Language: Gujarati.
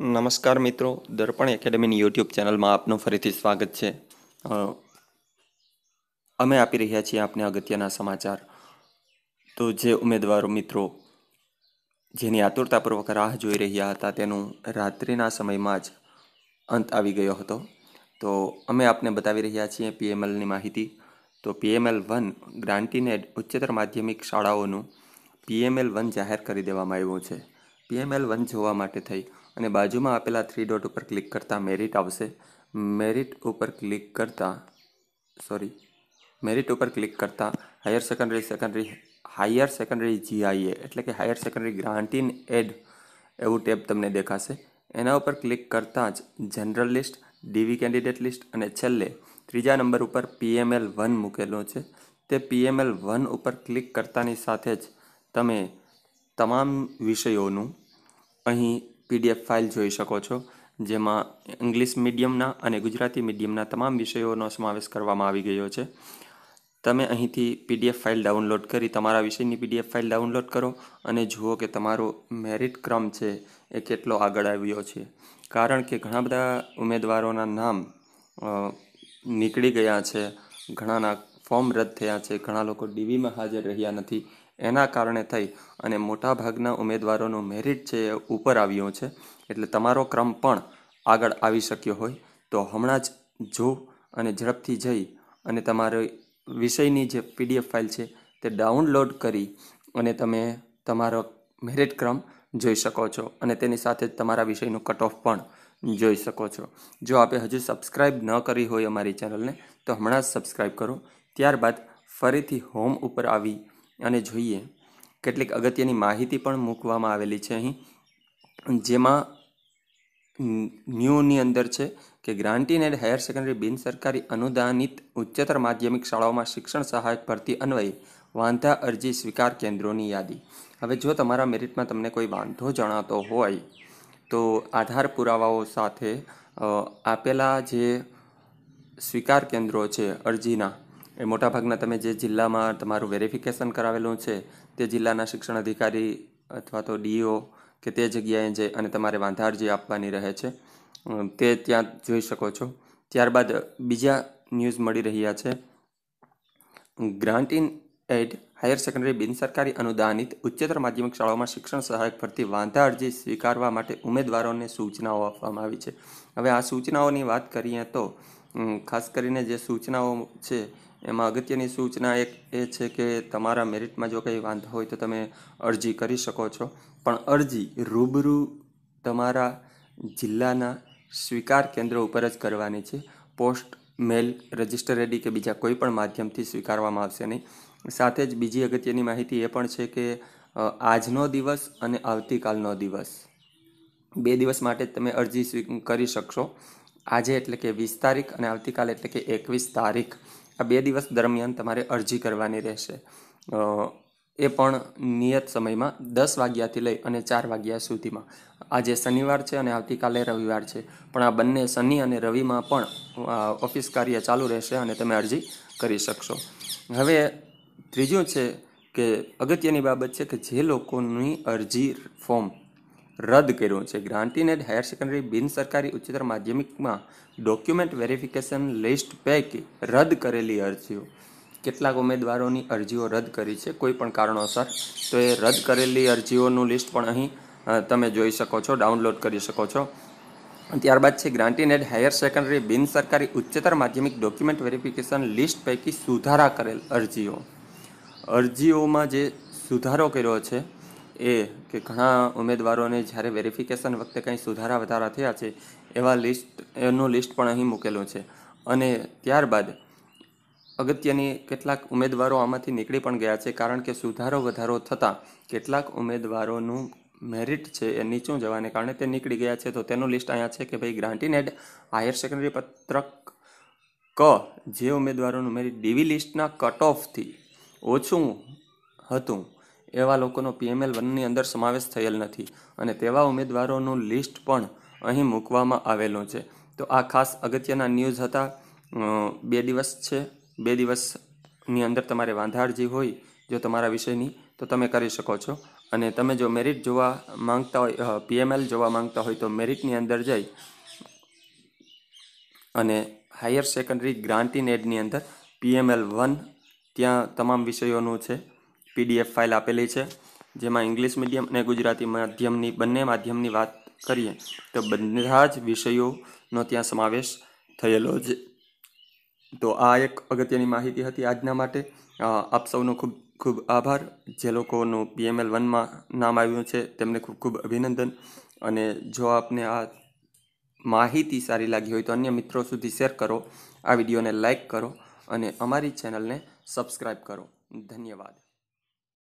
નમસ્કાર મિત્રો દર્પણ એકેડેમીની યુટ્યુબ ચેનલમાં આપનું ફરીથી સ્વાગત છે અમે આપી રહ્યા છીએ આપને અગત્યના સમાચાર તો જે ઉમેદવારો મિત્રો જેની આતુરતાપૂર્વક રાહ જોઈ રહ્યા હતા તેનું રાત્રિના સમયમાં જ અંત આવી ગયો હતો તો અમે આપને બતાવી રહ્યા છીએ પીએમએલની માહિતી તો પીએમએલ વન ગ્રાન્ટીને ઉચ્ચતર માધ્યમિક શાળાઓનું પીએમએલ વન જાહેર કરી દેવામાં આવ્યું છે પીએમએલ વન જોવા માટે થઈ અને બાજુમાં આપેલા થ્રી ડોટ ઉપર ક્લિક કરતાં મેરિટ આવશે મેરિટ ઉપર ક્લિક કરતાં સોરી મેરિટ ઉપર ક્લિક કરતાં higher secondary secondary higher secondary GIA એટલે કે higher secondary grant in aid એવું ટેબ તમને દેખાશે એના ઉપર ક્લિક કરતાં જ general list DV candidate list અને છેલ્લે ત્રીજા નંબર ઉપર પીએમએલ વન મૂકેલો છે તે પીએમએલ વન ઉપર ક્લિક કરતાની સાથે જ તમે તમામ વિષયોનું અહીં પીડીએફ ફાઇલ જોઈ શકો છો જેમાં ઇંગ્લિશ મીડિયમના અને ગુજરાતી મીડિયમના તમામ વિષયોનો સમાવેશ કરવામાં આવી ગયો છે તમે અહીંથી પીડીએફ ફાઇલ ડાઉનલોડ કરી તમારા વિષયની પીડીએફ ફાઇલ ડાઉનલોડ કરો અને જુઓ કે તમારો મેરિટ ક્રમ છે એ કેટલો આગળ આવ્યો છે કારણ કે ઘણા બધા ઉમેદવારોના નામ નીકળી ગયા છે ઘણાના ફોર્મ રદ થયા છે ઘણા લોકો ડીવીમાં હાજર રહ્યા નથી એના કારણે થઈ અને મોટાભાગના ઉમેદવારોનું મેરિટ છે એ ઉપર આવ્યું છે એટલે તમારો ક્રમ પણ આગળ આવી શક્યો હોય તો હમણાં જ જો અને ઝડપથી જઈ અને તમારો વિષયની જે પીડીએફ ફાઇલ છે તે ડાઉનલોડ કરી અને તમે તમારો મેરિટ ક્રમ જોઈ શકો છો અને તેની સાથે જ તમારા વિષયનું કટ ઓફ પણ જોઈ શકો છો જો આપે હજુ સબસ્ક્રાઇબ ન કરી હોય અમારી ચેનલને તો હમણાં જ સબસ્ક્રાઇબ કરો ત્યારબાદ ફરીથી હોમ ઉપર આવી અને જોઈએ કેટલીક અગત્યની માહિતી પણ મૂકવામાં આવેલી છે અહીં જેમાં ન્યૂની અંદર છે કે ગ્રાન્ટીનેડ હાયર સેકન્ડરી બિન સરકારી અનુદાનિત ઉચ્ચતર માધ્યમિક શાળાઓમાં શિક્ષણ સહાયક ભરતી અન્વયે વાંધા અરજી સ્વીકાર કેન્દ્રોની યાદી હવે જો તમારા મેરિટમાં તમને કોઈ વાંધો જણાતો હોય તો આધાર પુરાવાઓ સાથે આપેલા જે સ્વીકાર કેન્દ્રો છે અરજીના એ મોટાભાગના તમે જે જિલ્લામાં તમારું વેરિફિકેશન કરાવેલું છે તે જિલ્લાના શિક્ષણ અધિકારી અથવા તો ડીઓ કે તે જગ્યાએ જે અને તમારે વાંધાર જે આપવાની રહે છે તે ત્યાં જોઈ શકો છો ત્યારબાદ બીજા ન્યૂઝ મળી રહ્યા છે grant in aid higher secondary બિનસરકારી અનુદાનિત ઉચ્ચતર માધ્યમિક શાળાઓમાં શિક્ષણ સહાયક પરથી વાંધા અરજી સ્વીકારવા માટે ઉમેદવારોને સૂચનાઓ આપવામાં આવી છે હવે આ સૂચનાઓની વાત કરીએ તો ખાસ કરીને જે સૂચનાઓ છે એમાં અગત્યની સૂચના એક એ છે કે તમારા મેરિટમાં જો કંઈ વાંધો હોય તો તમે અરજી કરી શકો છો પણ અરજી રૂબરૂ તમારા જિલ્લાના સ્વીકાર કેન્દ્ર ઉપર જ કરવાની છે પોસ્ટ મેલ રજિસ્ટર રેડી કે બીજા કોઈ પણ માધ્યમથી સ્વીકારવામાં આવશે નહીં સાથે જ બીજી અગત્યની માહિતી એ પણ છે કે આજનો દિવસ અને આવતીકાલનો દિવસ બે દિવસ માટે જ તમે અરજી કરી શકશો આજે એટલે કે વીસ તારીખ અને આવતીકાલ એટલે કે એકવીસ તારીખ આ બે દિવસ દરમિયાન તમારે અરજી કરવાની રહેશે એ પણ નિયત સમયમાં દસ વાગ્યાથી લઈ અને ચાર વાગ્યા સુધીમાં આજે શનિવાર છે અને આવતીકાલે રવિવાર છે પણ આ બંને શનિ અને રવિમાં પણ ઓફિસ કાર્ય ચાલુ રહેશે અને તમે અરજી કરી શકશો હવે ત્રીજું છે કે અગત્યની બાબત છે કે જે લોકોની અરજી ફોર્મ રદ કર્યો છે ગ્રાન્ટીનેડ હાયર સેકન્ડરી બિન સરકારી ઉચ્ચતર માધ્યમિકમાં ડોક્યુમેન્ટ વેરિફિકેશન લિસ્ટ પૈકી રદ કરેલી અરજીઓ કેટલાક ઉમેદવારોની અરજીઓ રદ કરી છે કોઈ પણ કારણોસર તો એ રદ કરેલી અરજીઓનું લિસ્ટ પણ અહીં તમે જોઈ શકો છો ડાઉનલોડ કરી શકો છો ત્યારબાદ છે ગ્રાન્ટી નેડ હાયર સેકન્ડરી બિન સરકારી ઉચ્ચતર માધ્યમિક ડોક્યુમેન્ટ વેરિફિકેશન લિસ્ટ પૈકી સુધારા કરેલ અરજીઓ અરજીઓમાં જે સુધારો કર્યો છે એ કે ઘણા ઉમેદવારોને જ્યારે વેરિફિકેશન વખતે કંઈ સુધારા વધારા થયા છે એવા લિસ્ટ એનું લિસ્ટ પણ અહીં મૂકેલું છે અને ત્યારબાદ અગત્યની કેટલાક ઉમેદવારો આમાંથી નીકળી પણ ગયા છે કારણ કે સુધારો વધારો થતાં કેટલાક ઉમેદવારોનું મેરિટ છે એ નીચું જવાને કારણે તે નીકળી ગયા છે તો તેનું લિસ્ટ અહીંયા છે કે ભાઈ ગ્રાન્ટીનેડ હાયર સેકન્ડરી પત્રક ક જે ઉમેદવારોનું મેરિટ ડીવી લિસ્ટના કટ ઓફથી ઓછું હતું એવા લોકોનો પીએમએલ વનની અંદર સમાવેશ થયેલ નથી અને તેવા ઉમેદવારોનું લિસ્ટ પણ અહીં મૂકવામાં આવેલું છે તો આ ખાસ અગત્યના ન્યૂઝ હતા બે દિવસ છે બે દિવસની અંદર તમારે વાંધાળજી હોય જો તમારા વિષયની તો તમે કરી શકો છો અને તમે જો મેરિટ જોવા માંગતા હોય પીએમએલ જોવા માંગતા હોય તો મેરિટની અંદર જઈ અને હાયર સેકન્ડરી ગ્રાન્ટીન એડની અંદર પીએમએલ વન ત્યાં તમામ વિષયોનું છે પીડીએફ ફાઇલ આપેલી છે જેમાં ઇંગ્લિશ મીડિયમ અને ગુજરાતી માધ્યમની બંને માધ્યમની વાત કરીએ તો બધા જ વિષયોનો ત્યાં સમાવેશ થયેલો છે તો આ એક અગત્યની માહિતી હતી આજના માટે આપ સૌનો ખૂબ ખૂબ આભાર જે લોકોનું પીએમએલ વનમાં નામ આવ્યું છે તેમને ખૂબ ખૂબ અભિનંદન અને જો આપને આ માહિતી સારી લાગી હોય તો અન્ય મિત્રો સુધી શેર કરો આ વિડીયોને લાઇક કરો અને અમારી ચેનલને સબસ્ક્રાઈબ કરો ધન્યવાદ